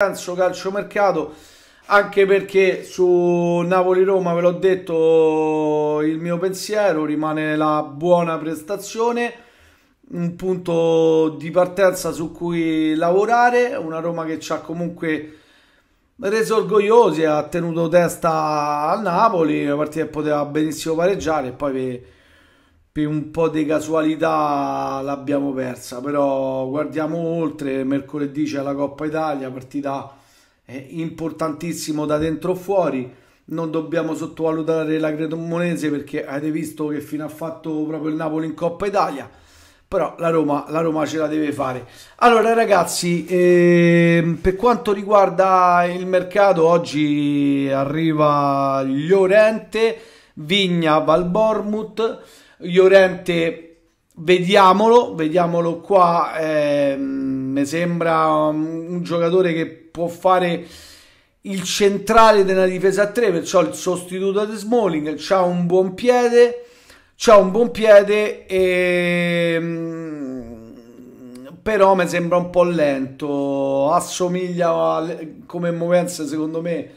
Calcio, calciomercato anche perché su Napoli-Roma ve l'ho detto il mio pensiero rimane la buona prestazione un punto di partenza su cui lavorare una Roma che ci ha comunque reso orgogliosi ha tenuto testa al Napoli una partita che poteva benissimo pareggiare e poi per un po' di casualità l'abbiamo persa, però guardiamo oltre, mercoledì c'è la Coppa Italia, partita eh, importantissima da dentro o fuori, non dobbiamo sottovalutare la Cremonese perché avete visto che fine ha fatto proprio il Napoli in Coppa Italia, però la Roma, la Roma ce la deve fare. Allora ragazzi, eh, per quanto riguarda il mercato, oggi arriva Llorente, Vigna, Valbormut, Llorente vediamolo, vediamolo qua. Eh, mi sembra un giocatore che può fare il centrale della difesa a 3, perciò il sostituto di Smalling. c'ha un buon piede, ha un buon piede, e... Ehm, però mi sembra un po' lento. Assomiglia a, come movenza, secondo me,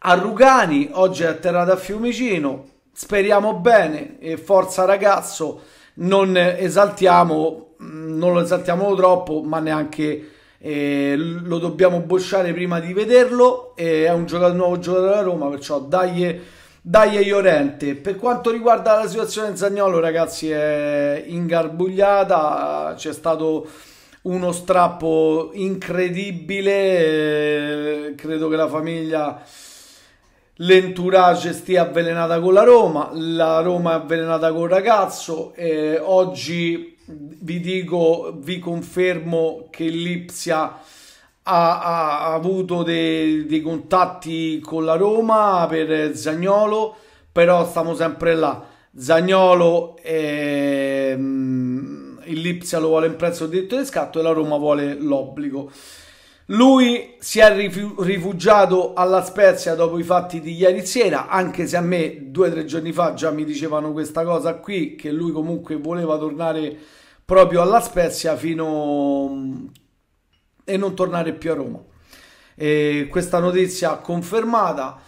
a Rugani. Oggi è atterrato a Fiumicino speriamo bene e forza ragazzo, non esaltiamo, non lo esaltiamo troppo, ma neanche eh, lo dobbiamo bocciare prima di vederlo, eh, è un giocato, nuovo giocatore della Roma, perciò dai dagli Iorente. Per quanto riguarda la situazione Zagnolo, ragazzi, è ingarbugliata, c'è stato uno strappo incredibile, eh, credo che la famiglia l'entourage stia avvelenata con la Roma, la Roma è avvelenata col ragazzo, eh, oggi vi dico, vi confermo che l'Ipsia ha, ha, avuto dei, dei, contatti con la Roma per Zagnolo, però stiamo sempre là. Zagnolo eh, l'Ipsia lo vuole in prezzo diritto di scatto e la Roma vuole l'obbligo. Lui si è rifugiato alla Spezia dopo i fatti di ieri sera, anche se a me due o tre giorni fa già mi dicevano questa cosa qui, che lui comunque voleva tornare proprio alla Spezia fino mm, e non tornare più a Roma. E questa notizia confermata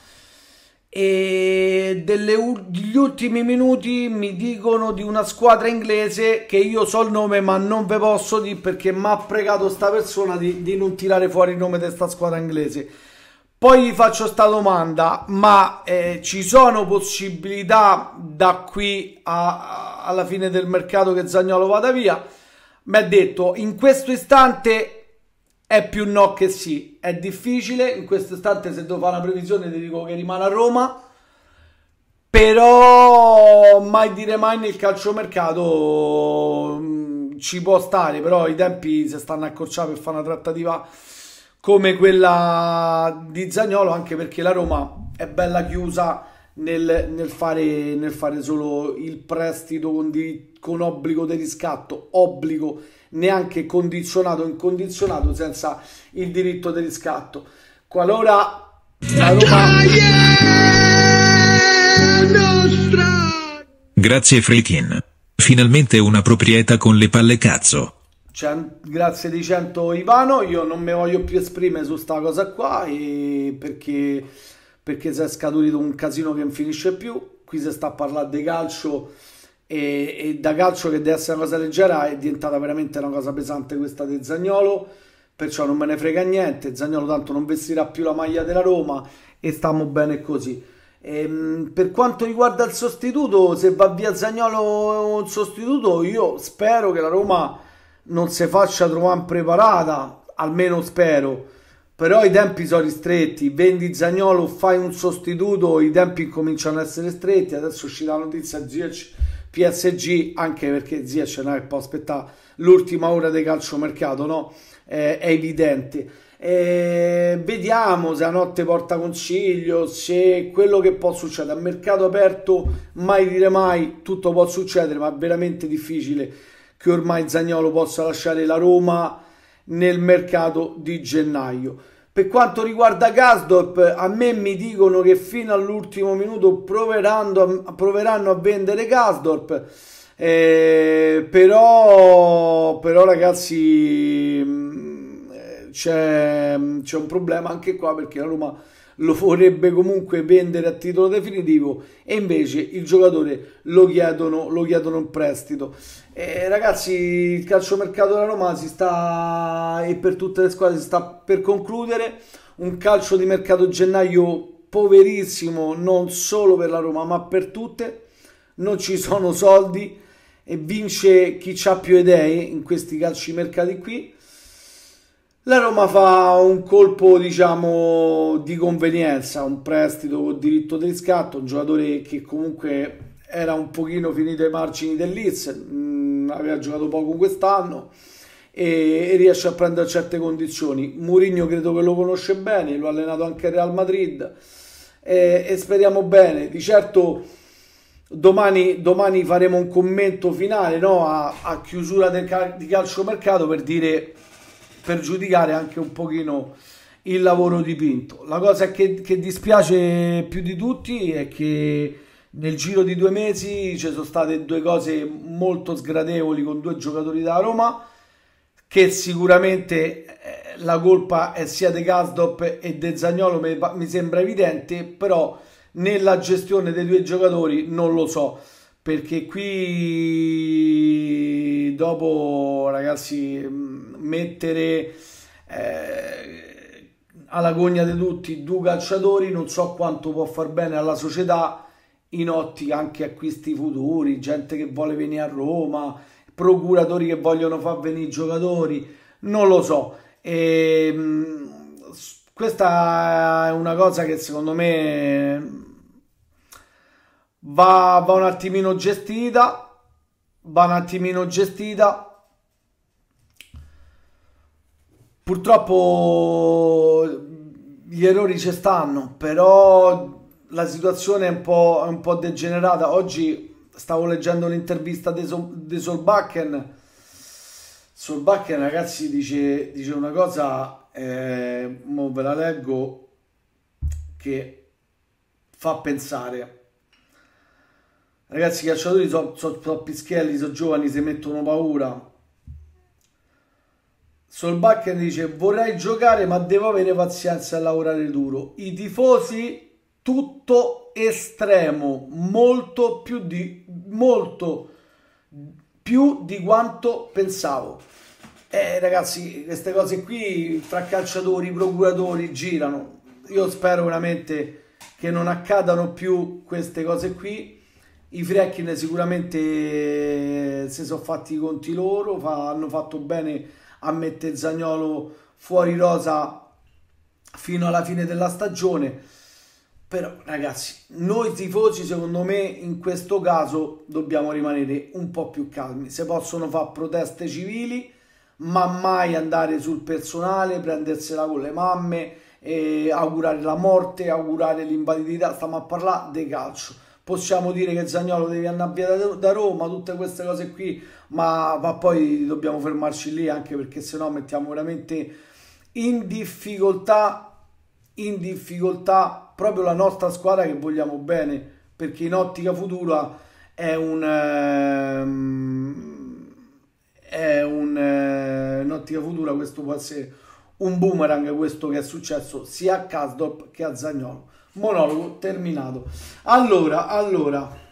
e delle, degli ultimi minuti mi dicono di una squadra inglese che io so il nome ma non ve posso dire perché mi ha pregato sta persona di, di, non tirare fuori il nome di questa squadra inglese poi gli faccio sta domanda ma eh, ci sono possibilità da qui a, a, alla fine del mercato che Zagnolo vada via mi ha detto in questo istante è più no che sì. È difficile, in questo istante se devo fare una previsione ti dico che rimane a Roma, però mai dire mai nel calciomercato mm, ci può stare, però i tempi si stanno accorciando per fare una trattativa come quella di Zagnolo, anche perché la Roma è bella chiusa nel, nel, fare, nel fare solo il prestito con, di, con obbligo di riscatto, obbligo neanche condizionato, o incondizionato, senza il diritto di riscatto. Qualora la Roma... Grazie Fritin. Finalmente una proprietà con le palle cazzo. grazie di 100 Ivano, io non mi voglio più esprimere su sta cosa qua e perché perché si è scaturito un casino che non finisce più. Qui si sta a parlare di calcio e, e, da calcio che deve essere una cosa leggera è diventata veramente una cosa pesante questa di Zagnolo. Perciò non me ne frega niente. Zagnolo tanto non vestirà più la maglia della Roma e stiamo bene così. Ehm, per quanto riguarda il sostituto, se va via Zagnolo un sostituto, io spero che la Roma non si faccia trovare impreparata, almeno spero però i tempi sono ristretti, vendi Zagnolo, fai un sostituto, i tempi cominciano ad essere stretti, adesso uscì la notizia Ziyech PSG, anche perché Ziyech non che può aspettare l'ultima ora di calciomercato, no? Eh, è evidente. Eh, vediamo se a notte porta consiglio, se quello che può succedere. A mercato aperto mai dire mai, tutto può succedere, ma è veramente difficile che ormai Zagnolo possa lasciare la Roma nel mercato di gennaio. Per quanto riguarda Gasdorp, a me mi dicono che fino all'ultimo minuto proveranno, proveranno a vendere Gasdorp, eh, però, però ragazzi mm, eh, mm, c'è un problema anche qua perché la Roma lo vorrebbe comunque vendere a titolo definitivo e invece il giocatore lo chiedono, lo chiedono in prestito. Eh, ragazzi, il calciomercato della Roma si sta e per tutte le squadre si sta per concludere. Un calcio di mercato gennaio poverissimo non solo per la Roma ma per tutte. Non ci sono soldi e vince chi ha più idee in questi calci mercati qui la Roma fa un colpo, diciamo, di convenienza, un prestito con diritto di riscatto, un giocatore che comunque era un pochino finito ai margini dell'Iz, mm, aveva giocato poco quest'anno e, e, riesce a prendere certe condizioni. Mourinho credo che lo conosce bene, lo ha allenato anche il Real Madrid e, e speriamo bene. Di certo domani, domani faremo un commento finale no? a, a, chiusura del cal- di calciomercato per dire per giudicare anche un pochino il lavoro dipinto. La cosa che, che dispiace più di tutti è che nel giro di due mesi ci sono state due cose molto sgradevoli con due giocatori da Roma che sicuramente eh, la colpa è sia di Gasdop e De Zagnolo mi, mi sembra evidente però nella gestione dei due giocatori non lo so perché qui dopo ragazzi mm, mettere eh, alla gogna di tutti due calciatori non so quanto può far bene alla società in ottica anche acquisti futuri, gente che vuole venire a Roma, procuratori che vogliono far venire i giocatori, non lo so. E, ehm, questa è una cosa che secondo me va, va un attimino gestita, va un attimino gestita. Purtroppo gli errori ci stanno, però la situazione è un po', è un po degenerata. Oggi stavo leggendo l'intervista di Solbakken. Solbakken, ragazzi, dice, dice una cosa, eh, ve la leggo, che fa pensare Ragazzi, i calciatori sono so, troppi schelli, sono giovani, si mettono paura. Solbakken dice vorrei giocare ma devo avere pazienza e lavorare duro. I tifosi tutto estremo, molto più di, molto più di quanto pensavo. Eh ragazzi, queste cose qui fra calciatori, procuratori girano. Io spero veramente che non accadano più queste cose qui i Freckin sicuramente eh, si sono fatti i conti loro, fa, hanno fatto bene a mettere Zagnolo fuori rosa fino alla fine della stagione. Però ragazzi, noi tifosi secondo me in questo caso dobbiamo rimanere un po' più calmi. Se possono fare proteste civili, ma mai andare sul personale, prendersela con le mamme, eh, augurare la morte, augurare l'invalidità, stiamo a parlare di calcio possiamo dire che Zagnolo deve andare via da, da, Roma, tutte queste cose qui, ma, ma poi dobbiamo fermarci lì anche perché sennò mettiamo veramente in difficoltà, in difficoltà proprio la nostra squadra che vogliamo bene, perché in ottica futura è un... Ehm, è un eh, in ottica futura questo può essere un boomerang questo che è successo sia a Casdorp che a Zagnolo. Monologo terminato. Allora, allora